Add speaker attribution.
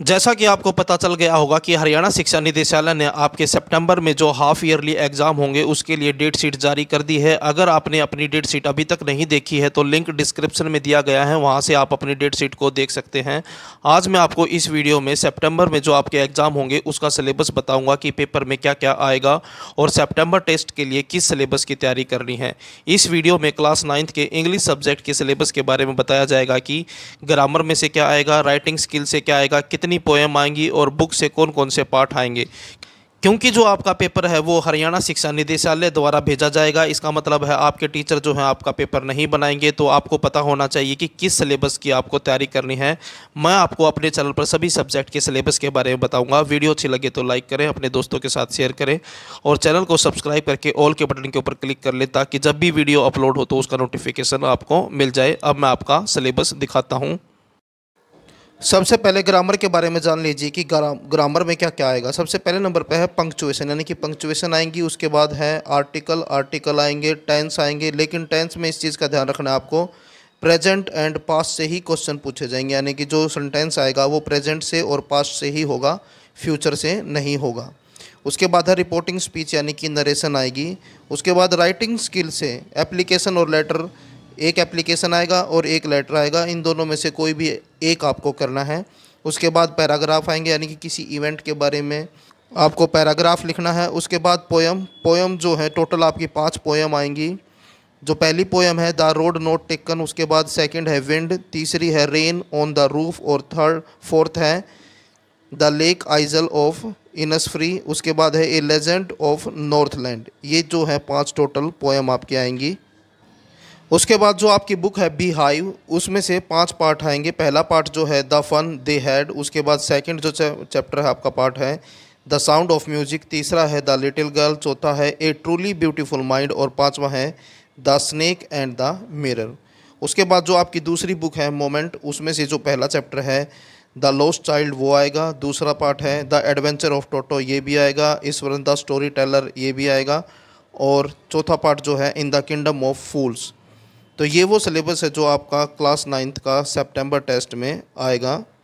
Speaker 1: जैसा कि आपको पता चल गया होगा कि हरियाणा शिक्षा निदेशालय ने आपके सितंबर में जो हाफ ईयरली एग्ज़ाम होंगे उसके लिए डेट शीट जारी कर दी है अगर आपने अपनी डेट शीट अभी तक नहीं देखी है तो लिंक डिस्क्रिप्शन में दिया गया है वहां से आप अपनी डेट शीट को देख सकते हैं आज मैं आपको इस वीडियो में सेप्टेम्बर में जो आपके एग्ज़ाम होंगे उसका सिलेबस बताऊँगा कि पेपर में क्या क्या आएगा और सेप्टेम्बर टेस्ट के लिए किस सिलेबस की तैयारी करनी है इस वीडियो में क्लास नाइन्थ के इंग्लिश सब्जेक्ट के सिलेबस के बारे में बताया जाएगा कि ग्रामर में से क्या आएगा राइटिंग स्किल से क्या आएगा कितने कितनी पोएम आएंगी और बुक से कौन कौन से पार्ट आएंगे क्योंकि जो आपका पेपर है वो हरियाणा शिक्षा निदेशालय द्वारा भेजा जाएगा इसका मतलब है आपके टीचर जो हैं आपका पेपर नहीं बनाएंगे तो आपको पता होना चाहिए कि किस सिलेबस की आपको तैयारी करनी है मैं आपको अपने चैनल पर सभी सब्जेक्ट के सिलेबस के बारे में बताऊंगा वीडियो अच्छी लगे तो लाइक करें अपने दोस्तों के साथ शेयर करें और चैनल को सब्सक्राइब करके ऑल के बटन के ऊपर क्लिक कर लें ताकि जब भी वीडियो अपलोड हो तो उसका नोटिफिकेशन आपको मिल जाए अब मैं आपका सिलेबस दिखाता हूँ
Speaker 2: सबसे पहले ग्रामर के बारे में जान लीजिए कि ग्रामर में क्या क्या आएगा सबसे पहले नंबर पे है पंक्चुएशन यानी कि पंक्चुएशन आएंगी उसके बाद है आर्टिकल आर्टिकल आएंगे टेंस आएंगे लेकिन टेंस में इस चीज़ का ध्यान रखना है आपको प्रेजेंट एंड पास से ही क्वेश्चन पूछे जाएंगे यानी कि जो सेंटेंस आएगा वो प्रेजेंट से और पास से ही होगा फ्यूचर से नहीं होगा उसके बाद है रिपोर्टिंग स्पीच यानी कि नरेशन आएगी उसके बाद राइटिंग स्किल से एप्लीकेशन और लेटर एक एप्लीकेशन आएगा और एक लेटर आएगा इन दोनों में से कोई भी एक आपको करना है उसके बाद पैराग्राफ आएंगे यानी कि किसी इवेंट के बारे में आपको पैराग्राफ लिखना है उसके बाद पोयम पोएम जो है टोटल आपकी पाँच पोएम आएंगी जो पहली पोएम है द रोड नोट टेकन उसके बाद सेकंड है विंड तीसरी है रेन ऑन द रूफ और थर्ड फोर्थ है the lake isle of Innisfree उसके बाद है ए लेजेंड ऑफ नॉर्थलैंड ये जो है पांच टोटल पोएम आपके आएंगी उसके बाद जो आपकी बुक है बी हाइव उसमें से पांच पार्ट आएंगे पहला पार्ट जो है द फन दे हैड उसके बाद सेकंड जो चैप्टर है आपका पार्ट है द साउंड ऑफ म्यूजिक तीसरा है द लिटिल गर्ल चौथा है ए ट्रूली ब्यूटीफुल माइंड और पांचवा है the snake and the mirror उसके बाद जो आपकी दूसरी बुक है मोमेंट उसमें से जो पहला चैप्टर है द लॉस्ट चाइल्ड वो आएगा दूसरा पार्ट है द एडवेंचर ऑफ टोटो ये भी आएगा ईश्वरन द स्टोरी टेलर ये भी आएगा और चौथा पार्ट जो है in the kingdom of fools तो ये वो सिलेबस है जो आपका क्लास नाइन्थ का सेप्टेम्बर टेस्ट में आएगा